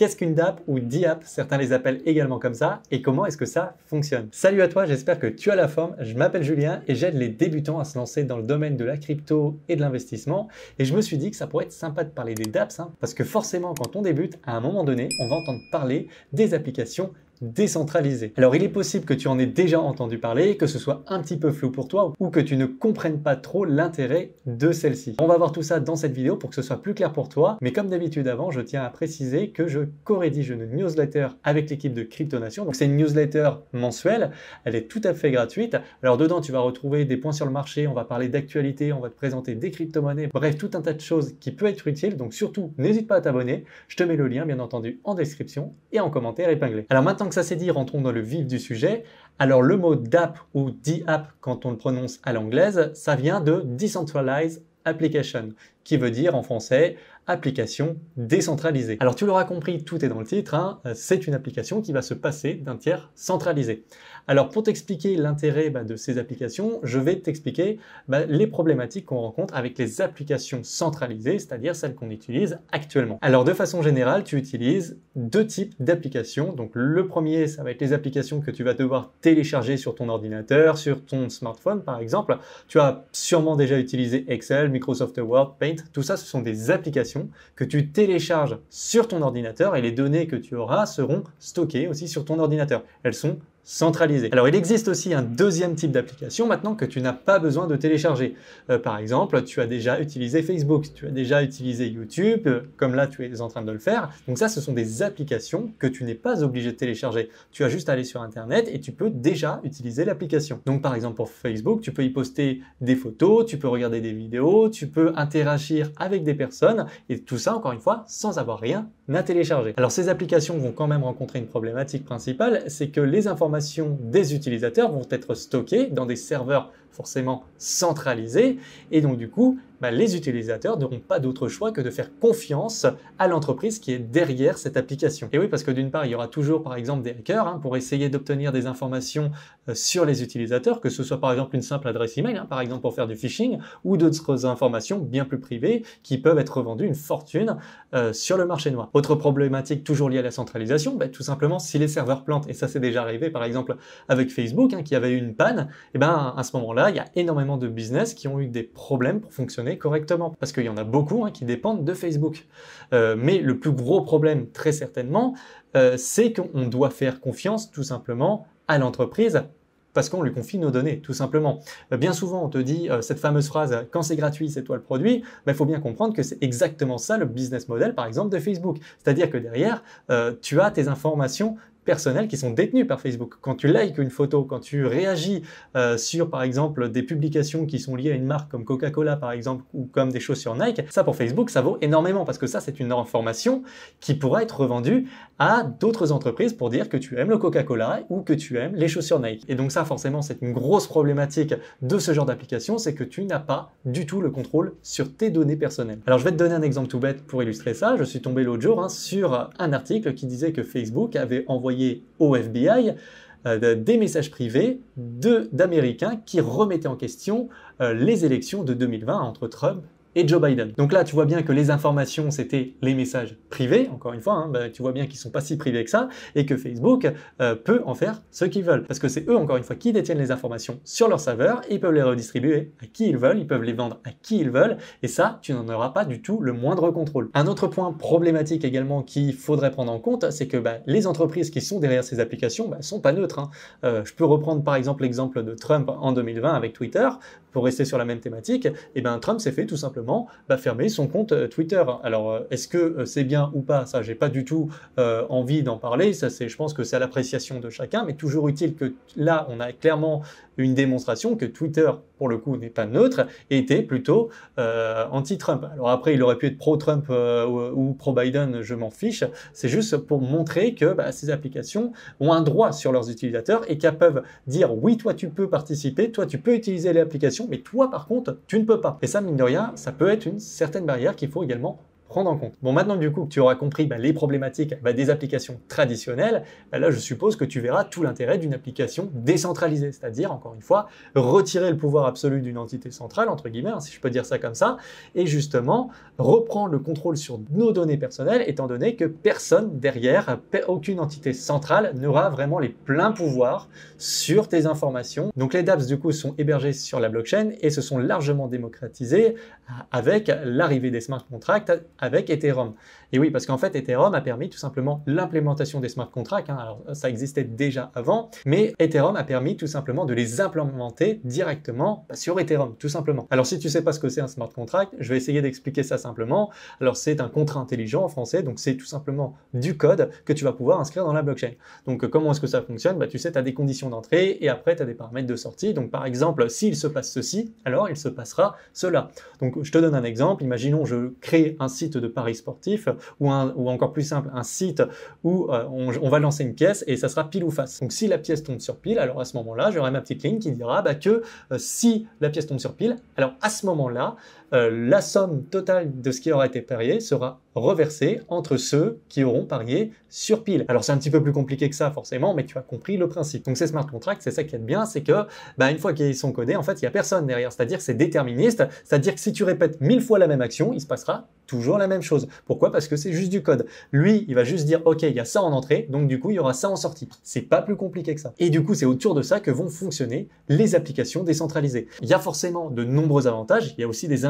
Qu'est-ce qu'une DAP ou DIAP, certains les appellent également comme ça, et comment est-ce que ça fonctionne Salut à toi, j'espère que tu as la forme, je m'appelle Julien et j'aide les débutants à se lancer dans le domaine de la crypto et de l'investissement, et je me suis dit que ça pourrait être sympa de parler des DAPs, hein, parce que forcément quand on débute, à un moment donné, on va entendre parler des applications décentralisée. Alors il est possible que tu en aies déjà entendu parler, que ce soit un petit peu flou pour toi ou que tu ne comprennes pas trop l'intérêt de celle-ci. On va voir tout ça dans cette vidéo pour que ce soit plus clair pour toi, mais comme d'habitude avant, je tiens à préciser que je co-rédige une newsletter avec l'équipe de Cryptonation. Donc c'est une newsletter mensuelle, elle est tout à fait gratuite. Alors dedans, tu vas retrouver des points sur le marché, on va parler d'actualité, on va te présenter des crypto-monnaies, bref, tout un tas de choses qui peut être utile. Donc surtout, n'hésite pas à t'abonner. Je te mets le lien bien entendu en description et en commentaire épinglé. Alors maintenant donc ça c'est dit, rentrons dans le vif du sujet. Alors le mot DAP ou DApp quand on le prononce à l'anglaise, ça vient de Decentralized Application, qui veut dire en français application décentralisée. Alors tu l'auras compris, tout est dans le titre, hein. euh, c'est une application qui va se passer d'un tiers centralisé. Alors pour t'expliquer l'intérêt bah, de ces applications, je vais t'expliquer bah, les problématiques qu'on rencontre avec les applications centralisées, c'est-à-dire celles qu'on utilise actuellement. Alors de façon générale, tu utilises deux types d'applications. Donc le premier, ça va être les applications que tu vas devoir télécharger sur ton ordinateur, sur ton smartphone par exemple. Tu as sûrement déjà utilisé Excel, Microsoft Word, Paint, tout ça ce sont des applications que tu télécharges sur ton ordinateur et les données que tu auras seront stockées aussi sur ton ordinateur. Elles sont centralisé Alors il existe aussi un deuxième type d'application maintenant que tu n'as pas besoin de télécharger. Euh, par exemple, tu as déjà utilisé Facebook, tu as déjà utilisé YouTube, euh, comme là tu es en train de le faire. Donc ça, ce sont des applications que tu n'es pas obligé de télécharger. Tu as juste à aller sur Internet et tu peux déjà utiliser l'application. Donc par exemple pour Facebook, tu peux y poster des photos, tu peux regarder des vidéos, tu peux interagir avec des personnes et tout ça, encore une fois, sans avoir rien n'a téléchargé. Alors ces applications vont quand même rencontrer une problématique principale, c'est que les informations des utilisateurs vont être stockées dans des serveurs forcément centralisés et donc du coup bah, les utilisateurs n'auront pas d'autre choix que de faire confiance à l'entreprise qui est derrière cette application. Et oui, parce que d'une part, il y aura toujours par exemple des hackers hein, pour essayer d'obtenir des informations euh, sur les utilisateurs, que ce soit par exemple une simple adresse email, hein, par exemple pour faire du phishing, ou d'autres informations bien plus privées qui peuvent être revendues une fortune euh, sur le marché noir. Autre problématique toujours liée à la centralisation, bah, tout simplement si les serveurs plantent, et ça c'est déjà arrivé par exemple avec Facebook hein, qui avait eu une panne, et eh ben à ce moment-là, il y a énormément de business qui ont eu des problèmes pour fonctionner correctement. Parce qu'il y en a beaucoup hein, qui dépendent de Facebook. Euh, mais le plus gros problème, très certainement, euh, c'est qu'on doit faire confiance tout simplement à l'entreprise parce qu'on lui confie nos données, tout simplement. Euh, bien souvent, on te dit cette fameuse phrase quand c'est gratuit, c'est toi le produit. mais Il ben, faut bien comprendre que c'est exactement ça le business model, par exemple, de Facebook. C'est-à-dire que derrière, tu as tes informations personnels qui sont détenus par Facebook. Quand tu likes une photo, quand tu réagis euh, sur, par exemple, des publications qui sont liées à une marque comme Coca-Cola, par exemple, ou comme des chaussures Nike, ça pour Facebook, ça vaut énormément parce que ça, c'est une information qui pourra être revendue à d'autres entreprises pour dire que tu aimes le Coca-Cola ou que tu aimes les chaussures Nike. Et donc ça, forcément, c'est une grosse problématique de ce genre d'application, c'est que tu n'as pas du tout le contrôle sur tes données personnelles. Alors je vais te donner un exemple tout bête pour illustrer ça. Je suis tombé l'autre jour hein, sur un article qui disait que Facebook avait envoyé au FBI euh, des messages privés d'Américains qui remettaient en question euh, les élections de 2020 entre Trump et Joe Biden. Donc là, tu vois bien que les informations, c'était les messages privés, encore une fois, hein, bah, tu vois bien qu'ils sont pas si privés que ça, et que Facebook euh, peut en faire ce qu'ils veulent. Parce que c'est eux, encore une fois, qui détiennent les informations sur leur serveur, ils peuvent les redistribuer à qui ils veulent, ils peuvent les vendre à qui ils veulent, et ça, tu n'en auras pas du tout le moindre contrôle. Un autre point problématique également qu'il faudrait prendre en compte, c'est que bah, les entreprises qui sont derrière ces applications ne bah, sont pas neutres. Hein. Euh, je peux reprendre par exemple l'exemple de Trump en 2020 avec Twitter, pour rester sur la même thématique, et eh ben Trump s'est fait tout simplement va bah, fermer son compte euh, Twitter. Alors, euh, est-ce que euh, c'est bien ou pas Ça, j'ai pas du tout envie d'en parler. Ça, c'est, je pense que c'est à l'appréciation de chacun, mais toujours utile que là, on a clairement une démonstration que Twitter, pour le coup, n'est pas neutre et était plutôt anti-Trump. Alors après, il aurait pu être pro-Trump ou, pro-Biden, je m'en fiche. C'est juste pour montrer que bah, ces applications ont un droit sur leurs utilisateurs et qu'elles peuvent dire oui, toi, tu peux participer, toi, tu peux utiliser l'application, mais toi, par contre, tu ne peux pas. Et ça, mine de rien, ça ça peut être une certaine barrière qu'il faut également prendre en compte. Bon, maintenant du coup que tu auras compris bah, les problématiques bah, des applications traditionnelles, bah, là je suppose que tu verras tout l'intérêt d'une application décentralisée, c'est-à-dire encore une fois retirer le pouvoir absolu d'une entité centrale entre guillemets, hein, si je peux dire ça comme ça, et justement reprendre le contrôle sur nos données personnelles, étant donné que personne derrière, aucune entité centrale n'aura vraiment les pleins pouvoirs sur tes informations. Donc les DApps du coup sont hébergés sur la blockchain et se sont largement démocratisés avec l'arrivée des smart contracts avec Ethereum. Et oui, parce qu'en fait, Ethereum a permis tout simplement l'implémentation des smart contracts. Hein. Alors, ça existait déjà avant, mais Ethereum a permis tout simplement de les implémenter directement sur Ethereum, tout simplement. Alors, si tu sais pas ce que c'est un smart contract, je vais essayer d'expliquer ça simplement. Alors, c'est un contrat intelligent en français, donc c'est tout simplement du code que tu vas pouvoir inscrire dans la blockchain. Donc, comment est-ce que ça fonctionne bah, Tu sais, tu as des conditions d'entrée et après, tu as des paramètres de sortie. Donc, par exemple, s'il se passe ceci, alors il se passera cela. Donc, je te donne un exemple. Imaginons, je crée un site de paris sportif ou, encore plus simple, un site où euh, on, va lancer une pièce et ça sera pile ou face. Donc si la pièce tombe sur pile, alors à ce moment-là, j'aurai ma petite ligne qui dira bah, que euh, si la pièce tombe sur pile, alors à ce moment-là, euh, la somme totale de ce qui aura été parié sera reversée entre ceux qui auront parié sur pile. Alors c'est un petit peu plus compliqué que ça forcément, mais tu as compris le principe. Donc ces smart contracts, c'est ça qui est bien, c'est que bah, une fois qu'ils sont codés, en fait, il n'y a personne derrière, c'est-à-dire c'est déterministe, c'est-à-dire que si tu répètes mille fois la même action, il se passera toujours la même chose. Pourquoi Parce que c'est juste du code. Lui, il va juste dire, OK, il y a ça en entrée, donc du coup, il y aura ça en sortie. C'est pas plus compliqué que ça. Et du coup, c'est autour de ça que vont fonctionner les applications décentralisées. Il y a forcément de nombreux avantages, il y a aussi des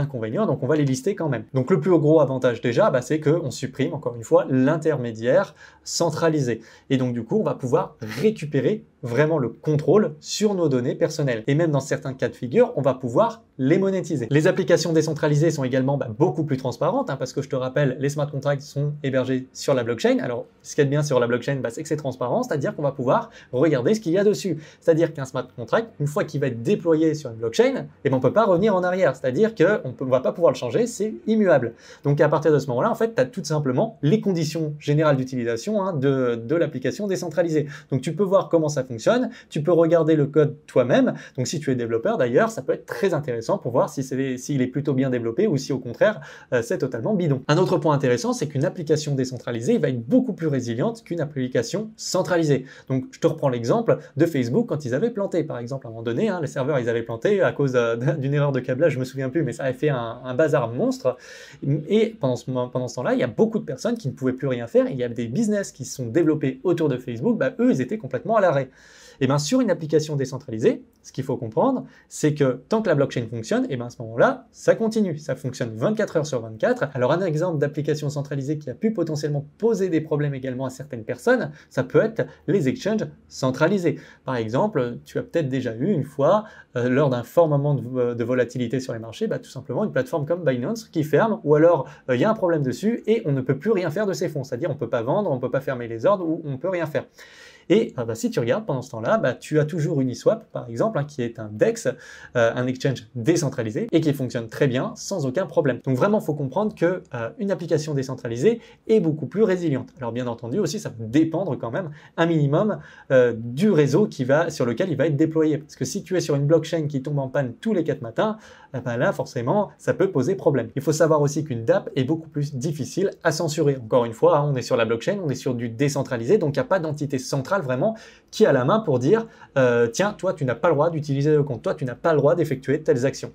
donc on va les lister quand même. Donc le plus gros avantage déjà, bah, c'est qu'on supprime encore une fois l'intermédiaire centralisé. Et donc du coup, on va pouvoir récupérer vraiment le contrôle sur nos données personnelles. Et même dans certains cas de figure, on va pouvoir les monétiser. Les applications décentralisées sont également bah, beaucoup plus transparentes, hein, parce que je te rappelle, les smart contracts sont hébergés sur la blockchain. Alors, ce qui est bien sur la blockchain, bah, c'est que c'est transparent, c'est-à-dire qu'on va pouvoir regarder ce qu'il y a dessus. C'est-à-dire qu'un smart contract, une fois qu'il va être déployé sur une blockchain, eh ben, on ne peut pas revenir en arrière, c'est-à-dire qu'on ne va pas pouvoir le changer, c'est immuable. Donc, à partir de ce moment-là, en fait, tu as tout simplement les conditions générales d'utilisation hein, de, de l'application décentralisée. Donc, tu peux voir comment ça tu peux regarder le code toi-même. Donc si tu es développeur d'ailleurs, ça peut être très intéressant pour voir s'il si il est plutôt bien développé ou si au contraire euh, c'est totalement bidon. Un autre point intéressant, c'est qu'une application décentralisée va être beaucoup plus résiliente qu'une application centralisée. Donc je te reprends l'exemple de Facebook quand ils avaient planté par exemple à un moment donné, hein, les serveurs ils avaient planté à cause d'une erreur de câblage, je me souviens plus, mais ça avait fait un, bazar monstre. Et pendant ce, temps-là, il y a beaucoup de personnes qui ne pouvaient plus rien faire. Il y a des business qui sont développés autour de Facebook, bah, eux ils étaient complètement à l'arrêt. Eh sur une application décentralisée, ce qu'il faut comprendre, c'est que tant que la blockchain fonctionne, et eh bien à ce moment-là, ça continue, ça fonctionne 24 heures sur 24. Alors un exemple d'application centralisée qui a pu potentiellement poser des problèmes également à certaines personnes, ça peut être les exchanges centralisés. Par exemple, tu as peut-être déjà eu une fois, euh, lors d'un fort moment de, euh, volatilité sur les marchés, bah, tout simplement une plateforme comme Binance qui ferme, ou alors euh, il y a un problème dessus et on ne peut plus rien faire de ces fonds, c'est-à-dire on ne peut pas vendre, on ne peut pas fermer les ordres ou on ne peut rien faire. Et ah bah, si tu regardes pendant ce temps-là, bah, tu as toujours Uniswap, par exemple, hein, qui est un DEX, euh, un exchange décentralisé, et qui fonctionne très bien sans aucun problème. Donc vraiment, il faut comprendre que euh, une application décentralisée est beaucoup plus résiliente. Alors bien entendu aussi, ça peut dépendre quand même un minimum euh, du réseau sur lequel il va être déployé. Parce que si tu es sur une blockchain qui tombe en panne tous les quatre matins, eh ben là forcément, ça peut poser problème. Il faut savoir aussi qu'une DAP est beaucoup plus difficile à censurer. Encore une fois, hein, on est sur la blockchain, on est sur du décentralisé, donc il n'y a pas d'entité centrale vraiment qui a la main pour dire euh, tiens, toi, tu n'as pas le droit d'utiliser le compte, toi, tu n'as pas le droit d'effectuer telles actions.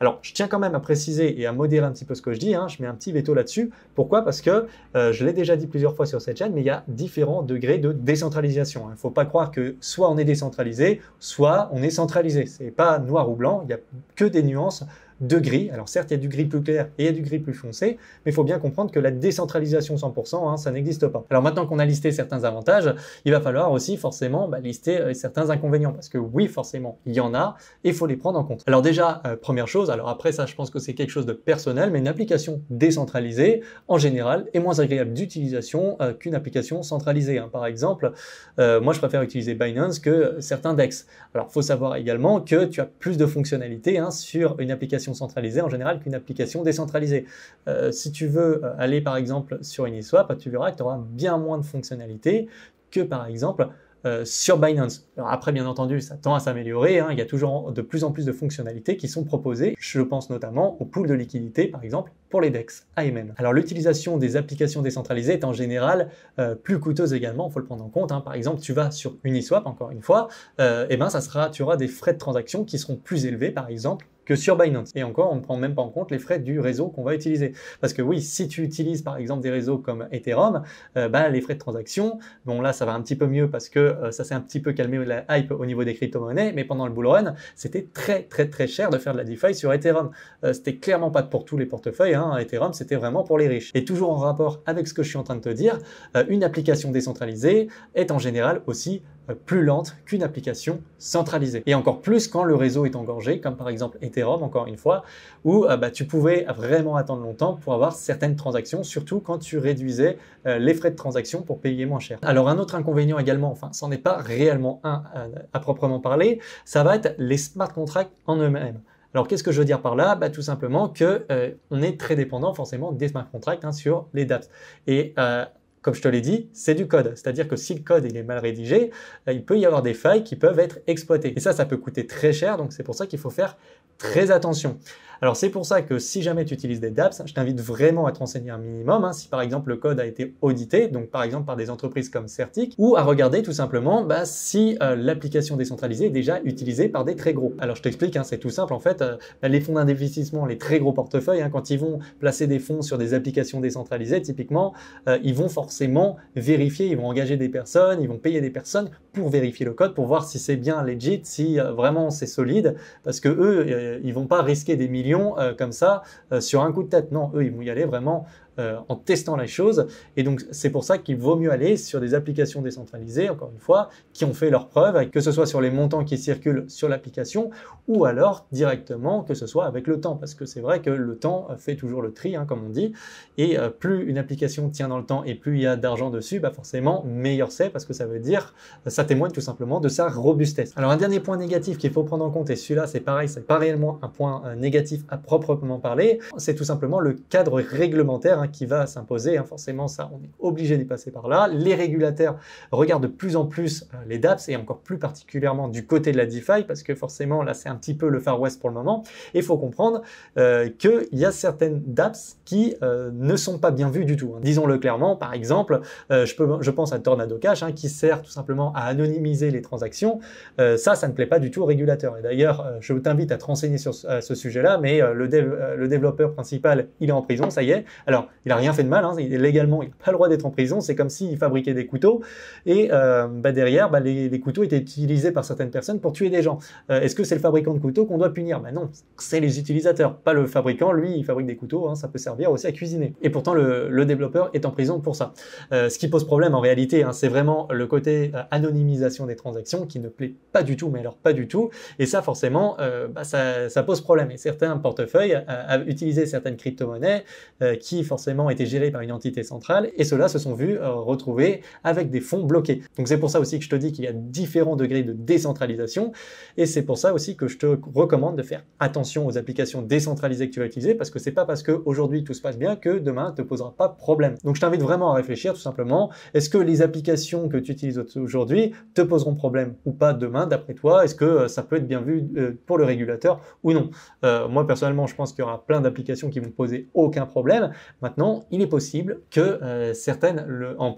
Alors, je tiens quand même à préciser et à modérer un petit peu ce que je dis. Hein. je mets un petit veto là-dessus. Pourquoi Parce que euh, je l'ai déjà dit plusieurs fois sur cette chaîne, mais il y a différents degrés de décentralisation. Il hein. ne faut pas croire que soit on est décentralisé, soit on est centralisé. C'est pas noir ou blanc. Il n'y a que des nuances de gris. Alors certes, il y a du gris plus clair et il y a du gris plus foncé, mais il faut bien comprendre que la décentralisation 100%, hein, ça n'existe pas. Alors maintenant qu'on a listé certains avantages, il va falloir aussi forcément bah, lister euh, certains inconvénients, parce que oui, forcément, il y en a et il faut les prendre en compte. Alors déjà, euh, première chose, alors après ça, je pense que c'est quelque chose de personnel, mais une application décentralisée, en général, est moins agréable d'utilisation euh, qu'une application centralisée. Hein. Par exemple, moi, je préfère utiliser Binance que certains DEX. Alors, faut savoir également que tu as plus de fonctionnalités hein, sur une application centralisée en général qu'une application décentralisée. Euh, si tu veux euh, aller par exemple sur Uniswap, tu verras que tu auras bien moins de fonctionnalités que par exemple euh, sur Binance. après, bien entendu, ça tend à s'améliorer. Hein. il y a toujours de plus en plus de fonctionnalités qui sont proposées. Je pense notamment au pool de liquidité, par exemple, pour les DEX AMN. Alors l'utilisation des applications décentralisées est en général plus coûteuse également, il faut le prendre en compte. Hein. Par exemple, tu vas sur Uniswap, encore une fois, eh ben ça sera, tu auras des frais de transaction qui seront plus élevés, par exemple, sur Binance. Et encore, on ne prend même pas en compte les frais du réseau qu'on va utiliser. Parce que oui, si tu utilises par exemple des réseaux comme Ethereum, euh, bah, les frais de transaction, bon là ça va un petit peu mieux parce que euh, ça s'est un petit peu calmé la hype au niveau des crypto-monnaies, mais pendant le bull run, c'était très très très cher de faire de la DeFi sur Ethereum. Euh, c'était clairement pas pour tous les portefeuilles, hein. Ethereum c'était vraiment pour les riches. Et toujours en rapport avec ce que je suis en train de te dire, une application décentralisée est en général aussi euh, plus lente qu'une application centralisée. Et encore plus quand le réseau est engorgé, comme par exemple Ethereum, encore une fois, où euh, bah, tu pouvais vraiment attendre longtemps pour avoir certaines transactions, surtout quand tu réduisais euh, les frais de transaction pour payer moins cher. Alors un autre inconvénient également, enfin, c'en n'est pas réellement un à, proprement parler, ça va être les smart contracts en eux-mêmes. Alors qu'est-ce que je veux dire par là bah, Tout simplement que on est très dépendant forcément des smart contracts hein, sur les dApps. Et comme je te l'ai dit, c'est du code. C'est-à-dire que si le code est mal rédigé, euh, il peut y avoir des failles qui peuvent être exploitées. Et ça, ça peut coûter très cher, donc c'est pour ça qu'il faut faire très attention. Alors c'est pour ça que si jamais tu utilises des dApps, je t'invite vraiment à te renseigner un minimum, hein, si par exemple le code a été audité, donc par exemple par des entreprises comme Certic, ou à regarder tout simplement bah, si euh, l'application décentralisée est déjà utilisée par des très gros. Alors je t'explique, hein, c'est tout simple en fait, euh, les fonds d'investissement, les très gros portefeuilles, hein, quand ils vont placer des fonds sur des applications décentralisées, typiquement, euh, ils vont forcément vérifier, ils vont engager des personnes, ils vont payer des personnes pour vérifier le code, pour voir si c'est bien legit, si vraiment c'est solide, parce que eux, ils vont pas risquer des milliers euh, comme ça euh, sur un coup de tête. Non, eux, ils vont y aller vraiment euh, en testant la chose Et donc, c'est pour ça qu'il vaut mieux aller sur des applications décentralisées, encore une fois, qui ont fait leurs preuves, que ce soit sur les montants qui circulent sur l'application ou alors directement que ce soit avec le temps. Parce que c'est vrai que le temps fait toujours le tri, hein, comme on dit. Et euh, plus une application tient dans le temps et plus il y a d'argent dessus, bah forcément, meilleur c'est parce que ça veut dire, euh, ça témoigne tout simplement de sa robustesse. Alors, un dernier point négatif qu'il faut prendre en compte, et celui-là, c'est pareil, c'est pas réellement un point négatif à proprement parler, c'est tout simplement le cadre réglementaire hein, qui va s'imposer. Hein, forcément, ça, on est obligé d'y passer par là. Les régulateurs regardent de plus en plus euh, les DApps et encore plus particulièrement du côté de la DeFi parce que forcément, là, c'est un petit peu le Far West pour le moment. Et il faut comprendre euh, qu'il y a certaines DApps qui euh, ne sont pas bien vues du tout. Hein. Disons-le clairement, par exemple, je, pense à Tornado Cash hein, qui sert tout simplement à anonymiser les transactions. ça, ça ne plaît pas du tout aux régulateurs. Et d'ailleurs, je t'invite à te renseigner sur ce, sujet-là, mais le, le développeur principal, il est en prison, ça y est. Alors, il n'a rien fait de mal, hein, légalement, il n'a pas le droit d'être en prison, c'est comme s'il fabriquait des couteaux, et euh, bah, derrière, bah, les, couteaux étaient utilisés par certaines personnes pour tuer des gens. Euh, est-ce que c'est le fabricant de couteaux qu'on doit punir bah, Non, c'est les utilisateurs, pas le fabricant, lui, il fabrique des couteaux, hein. ça peut servir aussi à cuisiner. Et pourtant, le, développeur est en prison pour ça. Euh, ce qui pose problème en réalité, hein, c'est vraiment le côté anonymisation des transactions qui ne plaît pas du tout, mais alors pas du tout, et ça forcément, bah, ça, pose problème. Et certains portefeuilles utilisé certaines crypto-monnaies qui forcément été géré gérés par une entité centrale, et ceux-là se sont vus euh, retrouver avec des fonds bloqués. Donc c'est pour ça aussi que je te dis qu'il y a différents degrés de décentralisation, et c'est pour ça aussi que je te recommande de faire attention aux applications décentralisées que tu vas utiliser, parce que c'est pas parce qu'aujourd'hui tout se passe bien que demain te posera pas problème. Donc je t'invite vraiment à réfléchir tout simplement, est-ce que les applications que tu utilises aujourd'hui te poseront problème ou pas demain d'après toi Est-ce que euh, ça peut être bien vu euh, pour le régulateur ou non Moi personnellement je pense qu'il y aura plein d'applications qui vont poser aucun problème. Maintenant, non, il est possible que euh, certaines le, en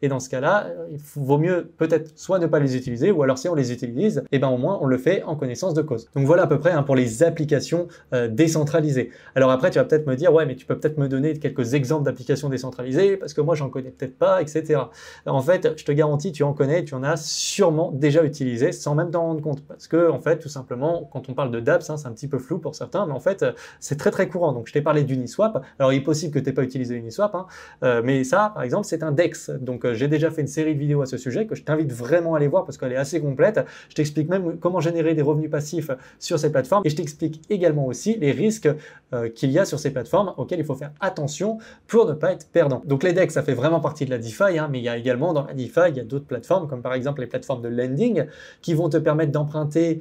et dans ce cas-là, euh, il vaut mieux peut-être soit ne pas les utiliser, ou alors si on les utilise, eh ben au moins on le fait en connaissance de cause. Donc voilà à peu près hein, pour les applications euh, décentralisées. Alors après, tu vas peut-être me dire, ouais, mais tu peux peut-être me donner quelques exemples d'applications décentralisées, parce que moi j'en connais peut-être pas, etc. En fait, je te garantis, tu en connais, tu en as sûrement déjà utilisé sans même t'en rendre compte, parce que en fait, tout simplement, quand on parle de DApps, hein, c'est un petit peu flou pour certains, mais en fait, c'est très très courant. Donc je t'ai parlé d'Uniswap. Alors il est possible que tu pas utiliser Uniswap. Hein. Euh, mais ça, par exemple, c'est un DEX. Donc euh, j'ai déjà fait une série de vidéos à ce sujet que je t'invite vraiment à aller voir parce qu'elle est assez complète. Je t'explique même comment générer des revenus passifs sur ces plateformes et je t'explique également aussi les risques euh, qu'il y a sur ces plateformes auxquels il faut faire attention pour ne pas être perdant. Donc les DEX, ça fait vraiment partie de la DeFi, hein, mais il y a également dans la DeFi, il y a d'autres plateformes comme par exemple les plateformes de lending qui vont te permettre d'emprunter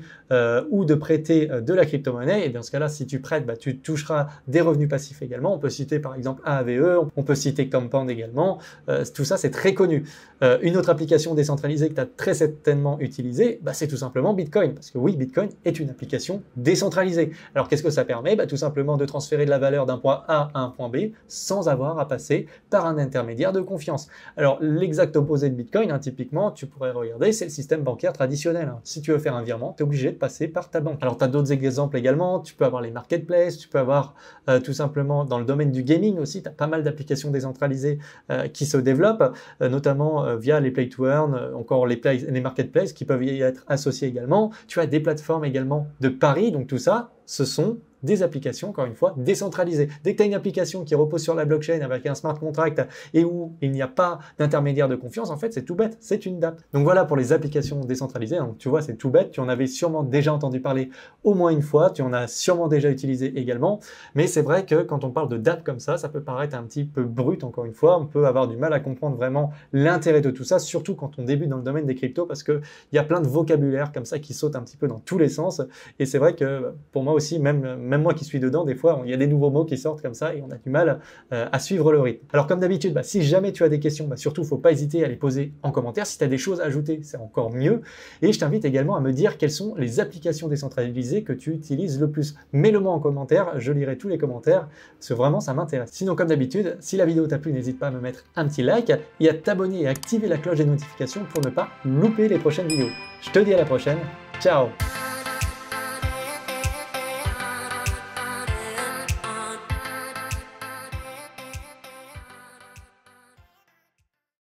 ou de prêter de la crypto-monnaie. Et dans ce cas-là, si tu prêtes, bah, tu toucheras des revenus passifs également. On peut citer par exemple AVE, on peut citer Compound également, euh, tout ça c'est très connu. Euh, une autre application décentralisée que tu as très certainement utilisée, bah, c'est tout simplement Bitcoin, parce que oui, Bitcoin est une application décentralisée. Alors qu'est-ce que ça permet bah, Tout simplement de transférer de la valeur d'un point A à un point B sans avoir à passer par un intermédiaire de confiance. Alors l'exact opposé de Bitcoin, hein, typiquement, tu pourrais regarder, c'est le système bancaire traditionnel. Hein. Si tu veux faire un virement, tu es obligé de passer par ta banque. Alors tu as d'autres exemples également, tu peux avoir les marketplaces, tu peux avoir euh, tout simplement dans le domaine du gaming aussi, tu as pas mal d'applications décentralisées euh, qui se développent, euh, notamment euh, via les play to earn, encore les, les marketplaces qui peuvent y être associés également. Tu as des plateformes également de paris, donc tout ça, ce sont des applications, encore une fois, décentralisées. Dès que tu as une application qui repose sur la blockchain avec un smart contract et où il n'y a pas d'intermédiaire de confiance, en fait, c'est tout bête, c'est une DAP. Donc voilà pour les applications décentralisées. Donc tu vois, c'est tout bête. Tu en avais sûrement déjà entendu parler au moins une fois. Tu en as sûrement déjà utilisé également. Mais c'est vrai que quand on parle de DAP comme ça, ça peut paraître un petit peu brut, encore une fois. On peut avoir du mal à comprendre vraiment l'intérêt de tout ça, surtout quand on débute dans le domaine des cryptos, parce qu'il y a plein de vocabulaire comme ça qui saute un petit peu dans tous les sens. Et c'est vrai que pour moi aussi, même même moi qui suis dedans, des fois, il y a des nouveaux mots qui sortent comme ça et on a du mal euh, à suivre le rythme. Alors comme d'habitude, bah, si jamais tu as des questions, bah, surtout, faut pas hésiter à les poser en commentaire. Si tu as des choses à ajouter, c'est encore mieux. Et je t'invite également à me dire quelles sont les applications décentralisées que tu utilises le plus. Mets-le moi en commentaire, je lirai tous les commentaires, c'est vraiment, ça m'intéresse. Sinon, comme d'habitude, si la vidéo t'a plu, n'hésite pas à me mettre un petit like et à t'abonner et à activer la cloche des notifications pour ne pas louper les prochaines vidéos. Je te dis à la prochaine, ciao